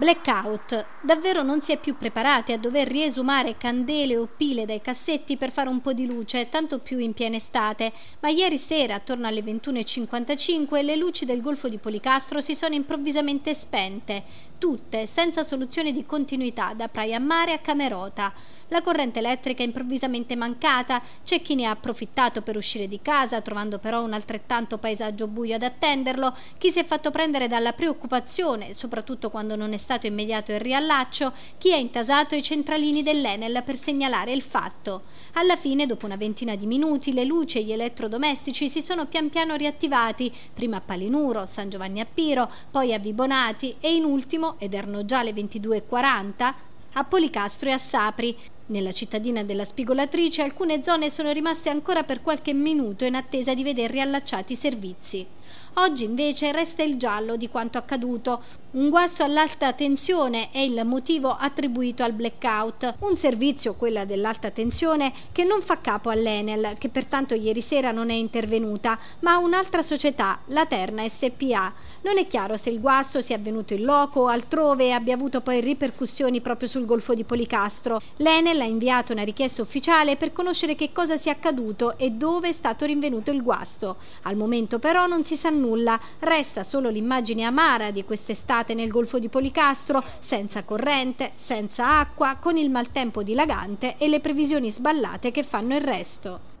Blackout. Davvero non si è più preparati a dover riesumare candele o pile dai cassetti per fare un po' di luce, tanto più in piena estate, ma ieri sera, attorno alle 21.55, le luci del golfo di Policastro si sono improvvisamente spente tutte senza soluzione di continuità da Praia Mare a Camerota. La corrente elettrica è improvvisamente mancata, c'è chi ne ha approfittato per uscire di casa, trovando però un altrettanto paesaggio buio ad attenderlo, chi si è fatto prendere dalla preoccupazione, soprattutto quando non è stato immediato il riallaccio, chi ha intasato i centralini dell'Enel per segnalare il fatto. Alla fine, dopo una ventina di minuti, le luci e gli elettrodomestici si sono pian piano riattivati, prima a Palinuro, San Giovanni a Piro, poi a Vibonati e in ultimo ed erano già le 22.40, a Policastro e a Sapri, nella cittadina della spigolatrice alcune zone sono rimaste ancora per qualche minuto in attesa di veder riallacciati i servizi. Oggi invece resta il giallo di quanto accaduto. Un guasto all'alta tensione è il motivo attribuito al blackout, un servizio, quella dell'alta tensione, che non fa capo all'Enel, che pertanto ieri sera non è intervenuta, ma a un'altra società, la Terna SPA. Non è chiaro se il guasto sia avvenuto in loco o altrove e abbia avuto poi ripercussioni proprio sul Golfo di Policastro. L'Enel Mattarella ha inviato una richiesta ufficiale per conoscere che cosa sia accaduto e dove è stato rinvenuto il guasto. Al momento però non si sa nulla, resta solo l'immagine amara di quest'estate nel Golfo di Policastro, senza corrente, senza acqua, con il maltempo dilagante e le previsioni sballate che fanno il resto.